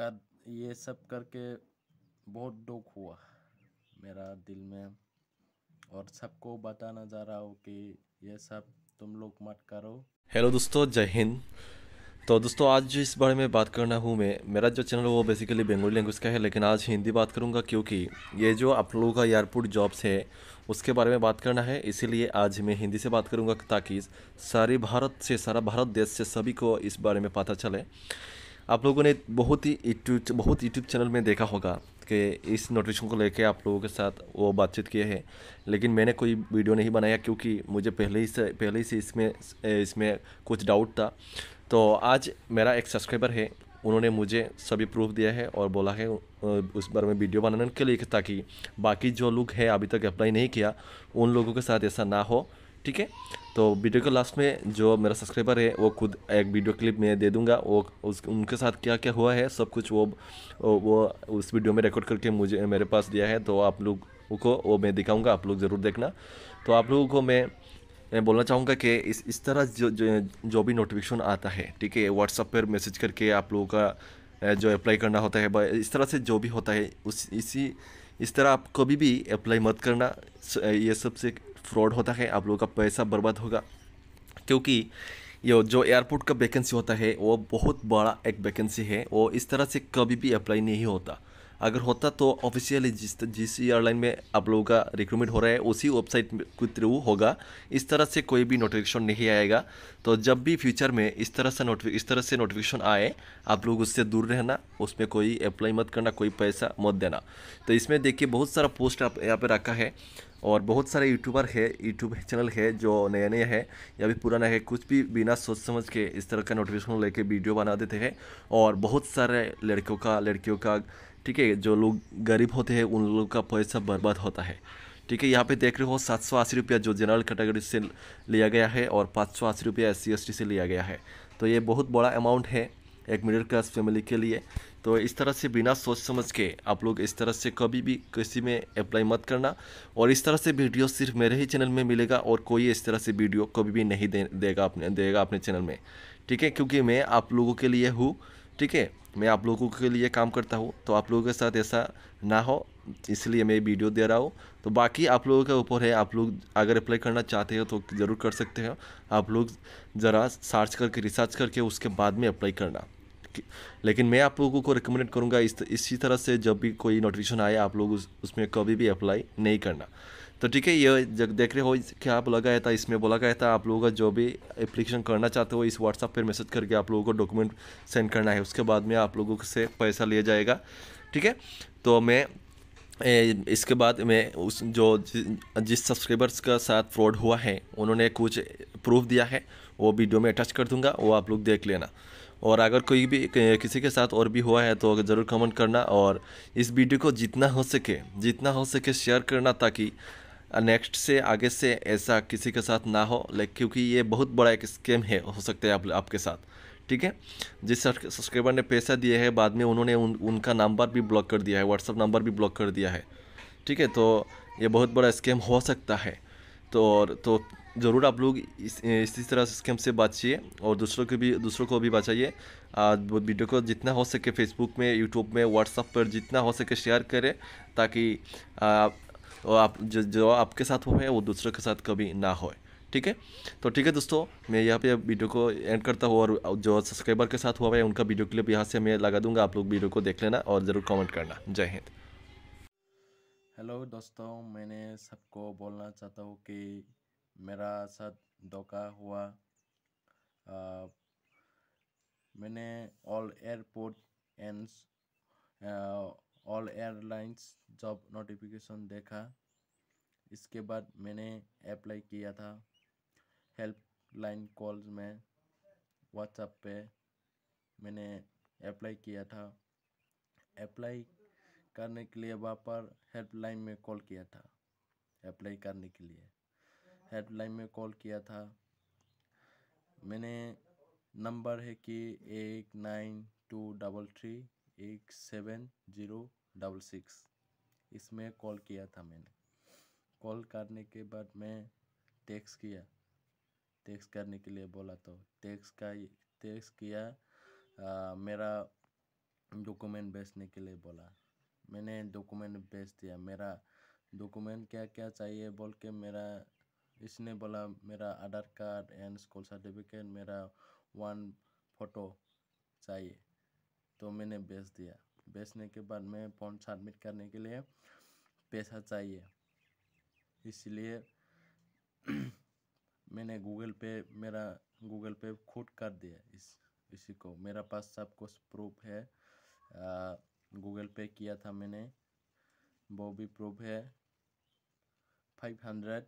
कर ये सब करके बहुत दुख हुआ मेरा दिल में और सबको बताना जा रहा हूँ कि ये सब तुम लोग मत करो हेलो दोस्तों जय हिंद तो दोस्तों आज जो इस बारे में बात करना हूँ मैं मेरा जो चैनल वो बेसिकली बंगाली लैंग्वेज का है लेकिन आज हिंदी बात करूँगा क्योंकि ये जो आप लोगों का एयरपोर्ट जॉब्स है उसके बारे में बात करना है इसीलिए आज मैं हिंदी से बात करूँगा ताकि सारे भारत से सारा भारत देश से सभी को इस बारे में पता चले आप लोगों ने बहुत ही यूट्यूब बहुत यूट्यूब चैनल में देखा होगा कि इस नोटिफिकेशन को लेके आप लोगों के साथ वो बातचीत किए हैं लेकिन मैंने कोई वीडियो नहीं बनाया क्योंकि मुझे पहले ही से पहले ही से इसमें इसमें कुछ डाउट था तो आज मेरा एक सब्सक्राइबर है उन्होंने मुझे सभी प्रूफ दिया है और बोला है उस बारे में वीडियो बनाने के लिए ताकि बाकी जो लोग हैं अभी तक अप्लाई नहीं किया उन लोगों के साथ ऐसा ना हो ठीक है तो वीडियो के लास्ट में जो मेरा सब्सक्राइबर है वो खुद एक वीडियो क्लिप मैं दे दूंगा वो उस उनके साथ क्या क्या हुआ है सब कुछ वो वो उस वीडियो में रिकॉर्ड करके मुझे मेरे पास दिया है तो आप लोग को वो मैं दिखाऊंगा आप लोग ज़रूर देखना तो आप लोगों को मैं मैं बोलना चाहूँगा कि इस इस तरह जो जो, जो भी नोटिफिकेशन आता है ठीक है व्हाट्सअप पर मैसेज करके आप लोगों का जो अप्लाई करना होता है इस तरह से जो भी होता है उस इसी इस तरह आप कभी भी अप्लाई मत करना ये सबसे फ्रॉड होता है आप लोगों का पैसा बर्बाद होगा क्योंकि यो जो एयरपोर्ट का वैकेंसी होता है वो बहुत बड़ा एक वैकेंसी है वो इस तरह से कभी भी अप्लाई नहीं होता अगर होता तो ऑफिशियली जिस जिस एयरलाइन में आप लोगों का रिक्रूटमेंट हो रहा है उसी वेबसाइट के थ्रू होगा इस तरह से कोई भी नोटिफिकेशन नहीं आएगा तो जब भी फ्यूचर में इस तरह से नोटिफिक इस तरह से नोटिफिकेशन आए आप लोग उससे दूर रहना उसमें कोई अप्लाई मत करना कोई पैसा मत देना तो इसमें देखिए बहुत सारा पोस्ट आप यहाँ पर रखा है और बहुत सारे यूट्यूबर है यूट्यूब चैनल है जो नया नया है या भी पुराना है कुछ भी बिना सोच समझ के इस तरह का नोटिफिकेशन लेके वीडियो बना देते हैं और बहुत सारे लड़कों का लड़कियों का ठीक है जो लोग गरीब होते हैं उन लोगों का पैसा बर्बाद होता है ठीक है यहाँ पे देख रहे हो सात सौ अस्सी रुपया जो जनरल कैटेगरी से लिया गया है और पाँच सौ अस्सी रुपया एस सी से लिया गया है तो ये बहुत बड़ा अमाउंट है एक मिडिल क्लास फैमिली के लिए तो इस तरह से बिना सोच समझ के आप लोग इस तरह से कभी भी किसी में अप्लाई मत करना और इस तरह से वीडियो सिर्फ मेरे ही चैनल में मिलेगा और कोई इस तरह से वीडियो कभी भी नहीं दे, देगा अपने देगा अपने चैनल में ठीक है क्योंकि मैं आप लोगों के लिए हूँ ठीक है मैं आप लोगों के लिए काम करता हूँ तो आप लोगों के साथ ऐसा ना हो इसलिए मैं वीडियो दे रहा हूँ तो बाकी आप लोगों के ऊपर है आप लोग अगर अप्लाई करना चाहते हो तो ज़रूर कर सकते हो आप लोग ज़रा सर्च करके रिसर्च करके उसके बाद में अप्लाई करना लेकिन मैं आप लोगों को रिकमेंड करूँगा इस इसी तरह से जब भी कोई नोटिफिकेशन आए आप लोग उस, उसमें कभी भी अप्लाई नहीं करना तो ठीक है ये जब देख रहे हो क्या बोला गया था इसमें बोला गया था आप लोगों का जो भी एप्लीकेशन करना चाहते हो इस व्हाट्सअप पर मैसेज करके आप लोगों को डॉक्यूमेंट सेंड करना है उसके बाद में आप लोगों से पैसा लिया जाएगा ठीक है तो मैं ए, इसके बाद में उस जो जिस सब्सक्राइबर्स का साथ फ्रॉड हुआ है उन्होंने कुछ प्रूफ दिया है वो वीडियो में अटैच कर दूंगा वो आप लोग देख लेना और अगर कोई भी किसी के साथ और भी हुआ है तो ज़रूर कमेंट करना और इस वीडियो को जितना हो सके जितना हो सके शेयर करना ताकि नेक्स्ट से आगे से ऐसा किसी के साथ ना हो लाइक क्योंकि ये बहुत बड़ा एक स्कैम है हो सकता है आप आपके साथ ठीक है जिस सब्सक्राइबर ने पैसा दिया है बाद में उन्होंने उन, उनका नंबर भी ब्लॉक कर दिया है व्हाट्सअप नंबर भी ब्लॉक कर दिया है ठीक है तो ये बहुत बड़ा स्कैम हो सकता है तो और तो ज़रूर आप लोग इस इसी तरह स्कैम से बचिए और दूसरों के भी दूसरों को भी बचाइए वीडियो को जितना हो सके फेसबुक में यूट्यूब में व्हाट्सअप पर जितना हो सके शेयर करें ताकि आप जो, जो आपके साथ हुए वो दूसरों के साथ कभी ना हो ठीक है तो ठीक है दोस्तों मैं यहाँ पे वीडियो को एंड करता हूँ और जो सब्सक्राइबर के साथ हुआ है उनका वीडियो क्लिप यहाँ से मैं लगा दूंगा आप लोग वीडियो को देख लेना और ज़रूर कमेंट करना जय हिंद हेलो दोस्तों मैंने सबको बोलना चाहता हूँ कि मेरा साथ धोखा हुआ आ, मैंने all airport and all airlines job notification देखा इसके बाद मैंने अप्लाई किया था हेल्पलाइन कॉल्स में व्हाट्सएप पे मैंने अप्लाई किया था अप्लाई करने के लिए वहाँ पर हेल्पलाइन में कॉल किया था अप्लाई करने के लिए हेल्पलाइन में कॉल किया था मैंने नंबर है कि eight nine two double three एक सेवन ज़ीरो डबल सिक्स इसमें कॉल किया था मैंने कॉल करने के बाद मैं टैक्स किया टैक्स करने के लिए बोला तो टैक्स का टैक्स किया आ, मेरा डॉक्यूमेंट बेचने के लिए बोला मैंने डॉक्यूमेंट बेच दिया मेरा डॉक्यूमेंट क्या क्या चाहिए बोल के मेरा इसने बोला मेरा Aadhaar card and school certificate मेरा वन फोटो चाहिए तो मैंने बेच दिया बेचने के बाद मैं फॉर्म सबमिट करने के लिए पैसा चाहिए इसलिए मैंने गूगल पे मेरा गूगल पे खुद कर दिया इस इसी को मेरा पास सब कुछ प्रूफ है गूगल पे किया था मैंने वो भी प्रूफ है फाइव हंड्रेड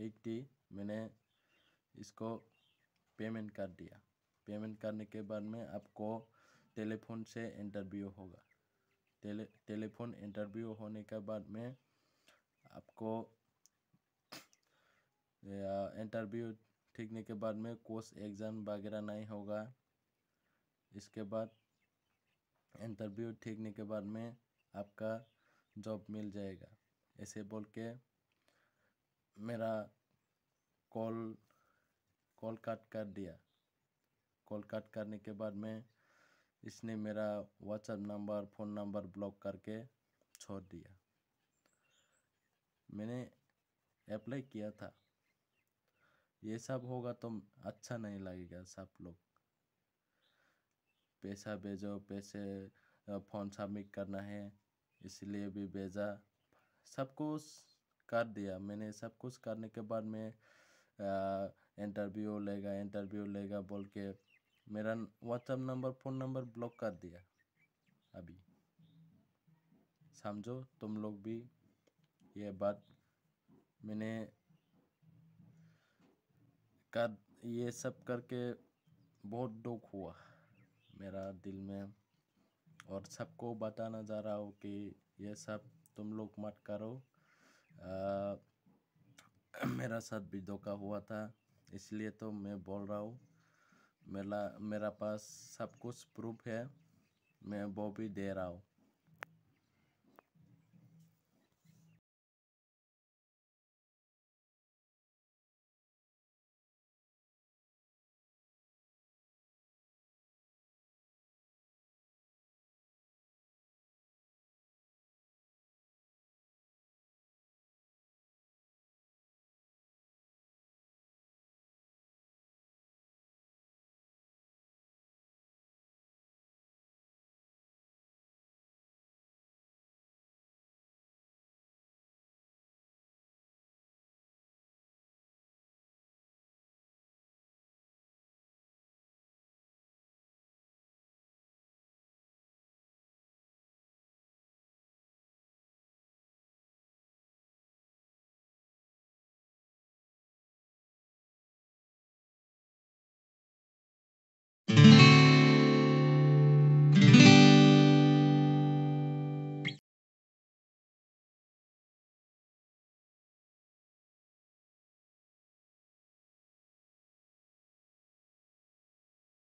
एक टी मैंने इसको पेमेंट कर दिया पेमेंट करने के बाद में आपको टेलीफोन से इंटरव्यू होगा टेले टेलीफोन इंटरव्यू होने के बाद में आपको इंटरव्यू ठीकने के बाद में कोर्स एग्ज़ाम वगैरह नहीं होगा इसके बाद इंटरव्यू ठीकने के बाद में आपका जॉब मिल जाएगा ऐसे बोल के मेरा कॉल कॉल कट कर दिया कॉल कट करने के बाद में इसने मेरा WhatsApp number phone number block करके छोड़ दिया मैंने अप्लाई किया था ये सब होगा तो अच्छा नहीं लगेगा सब लोग पैसा भेजो पैसे फ़ोन सबमिट करना है इसलिए भी भेजा सब कुछ कर दिया मैंने सब कुछ करने के बाद में इंटरव्यू लेगा इंटरव्यू लेगा बोल के मेरा WhatsApp number phone number block कर दिया अभी समझो तुम लोग भी ये बात मैंने कर ये सब करके बहुत दुख हुआ मेरा दिल में और सबको बताना जा रहा हूँ कि ये सब तुम लोग मत करो मेरा साथ भी धोखा हुआ था इसलिए तो मैं बोल रहा हूँ मेरा मेरा पास सब कुछ प्रूफ है मैं वो भी दे रहा हूँ